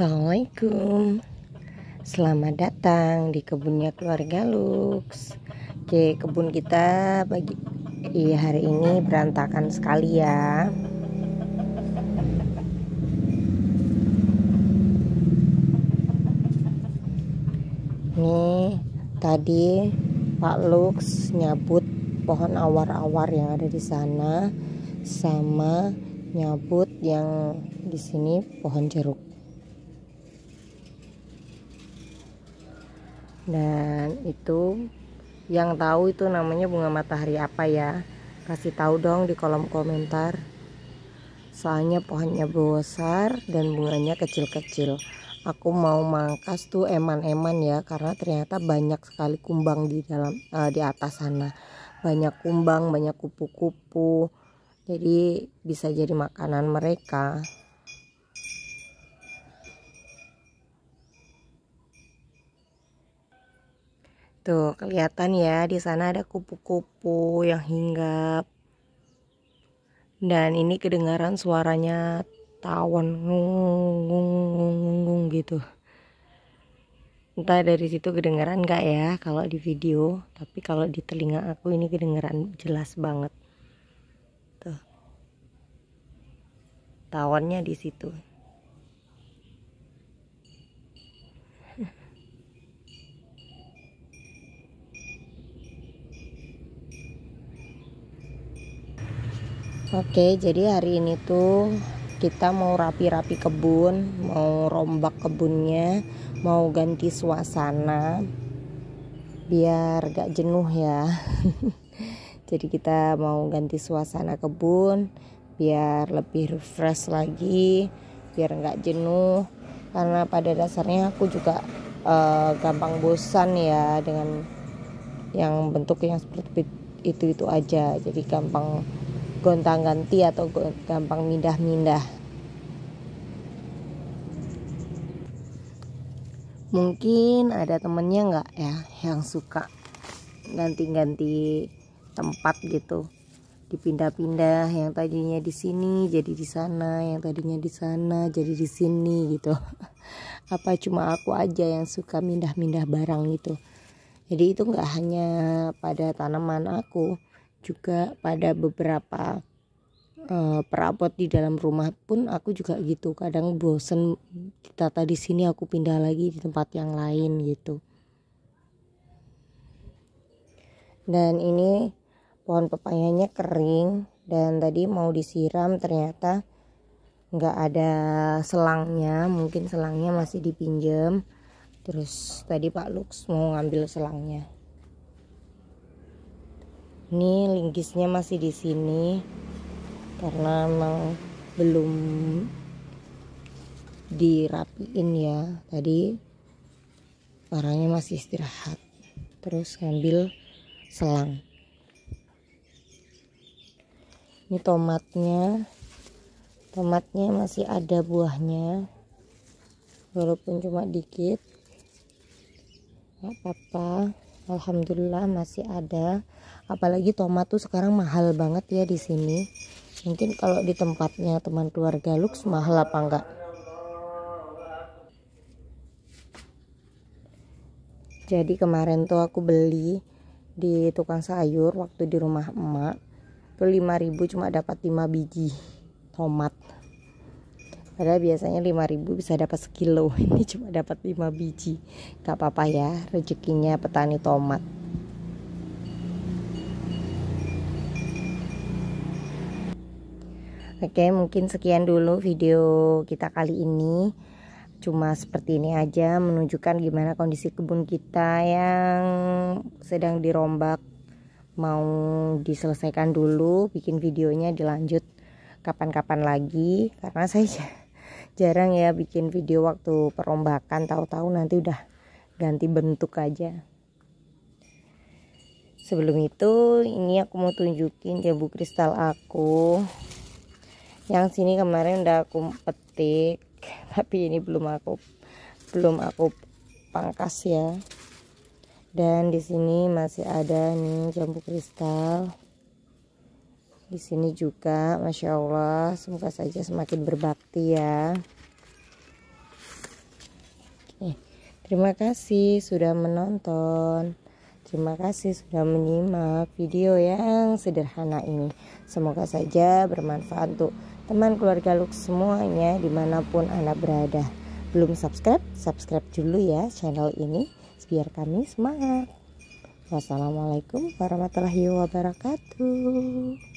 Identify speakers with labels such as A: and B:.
A: Assalamualaikum Selamat datang di kebunnya keluarga Lux Oke kebun kita pagi iya, hari ini berantakan sekali ya Nih tadi Pak Lux nyabut pohon awar-awar yang ada di sana sama nyabut yang di sini pohon jeruk dan itu yang tahu itu namanya bunga matahari apa ya kasih tahu dong di kolom komentar soalnya pohonnya besar dan bunganya kecil-kecil aku mau mangkas tuh eman-eman ya karena ternyata banyak sekali kumbang di dalam uh, di atas sana banyak kumbang banyak kupu-kupu jadi bisa jadi makanan mereka Tuh, gitu. kelihatan ya di sana ada kupu-kupu yang hinggap. Dan ini kedengaran suaranya tawon ngung ngung gitu. Entah dari situ kedengaran gak ya kalau di video, tapi kalau di telinga aku ini kedengaran jelas banget. Tuh. Tawonnya di situ. Oke, jadi hari ini tuh kita mau rapi-rapi kebun, mau rombak kebunnya, mau ganti suasana biar gak jenuh ya. jadi kita mau ganti suasana kebun biar lebih refresh lagi, biar gak jenuh. Karena pada dasarnya aku juga uh, gampang bosan ya dengan yang bentuk yang seperti itu itu aja. Jadi gampang gonta ganti atau gampang mindah-mindah. Mungkin ada temennya nggak ya yang suka ganti-ganti tempat gitu, dipindah-pindah yang tadinya di sini jadi di sana, yang tadinya di sana jadi di sini gitu. Apa cuma aku aja yang suka mindah-mindah barang gitu? Jadi itu nggak hanya pada tanaman aku, juga pada beberapa uh, perabot di dalam rumah pun aku juga gitu kadang bosen ditata di sini aku pindah lagi di tempat yang lain gitu dan ini pohon pepayanya kering dan tadi mau disiram ternyata nggak ada selangnya mungkin selangnya masih dipinjam terus tadi Pak Lux mau ngambil selangnya ini linggisnya masih di sini karena memang belum dirapiin ya. Tadi orangnya masih istirahat. Terus ngambil selang. Ini tomatnya. Tomatnya masih ada buahnya. Walaupun cuma dikit. Gak apa-apa. Alhamdulillah masih ada apalagi tomat tuh sekarang mahal banget ya di sini mungkin kalau di tempatnya teman keluarga Lux mahal apa enggak jadi kemarin tuh aku beli di tukang sayur waktu di rumah emak tuh 5000 cuma dapat 5 biji tomat padahal biasanya 5000 bisa dapat sekilo ini cuma dapat 5 biji gak apa-apa ya rezekinya petani tomat Oke, mungkin sekian dulu video kita kali ini. Cuma seperti ini aja menunjukkan gimana kondisi kebun kita yang sedang dirombak. Mau diselesaikan dulu, bikin videonya dilanjut kapan-kapan lagi karena saya jarang ya bikin video waktu perombakan tahu-tahu nanti udah ganti bentuk aja sebelum itu ini aku mau tunjukin jambu kristal aku yang sini kemarin udah aku petik tapi ini belum aku belum aku pangkas ya dan di sini masih ada nih jambu kristal di sini juga masya allah semoga saja semakin berbakti ya Oke, terima kasih sudah menonton terima kasih sudah menyimak video yang sederhana ini semoga saja bermanfaat untuk teman keluarga Lux semuanya dimanapun Anda berada. Belum subscribe? Subscribe dulu ya channel ini biar kami semangat. Wassalamualaikum warahmatullahi wabarakatuh.